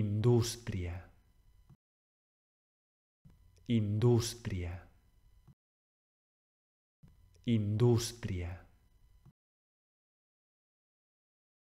industria, industria, industria.